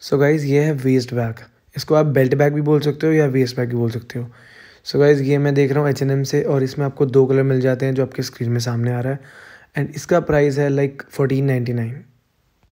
सो so guys ये है waste bag इसको आप बेल्ट बैग भी बोल सकते हो या वेस्ट बैग भी बोल सकते हो सो so गाइज़ ये मैं देख रहा हूँ एच एन एम से और इसमें आपको दो कलर मिल जाते हैं जो आपके स्क्रीन में सामने आ रहा है एंड इसका प्राइस है लाइक फोर्टीन नाइन्टी नाइन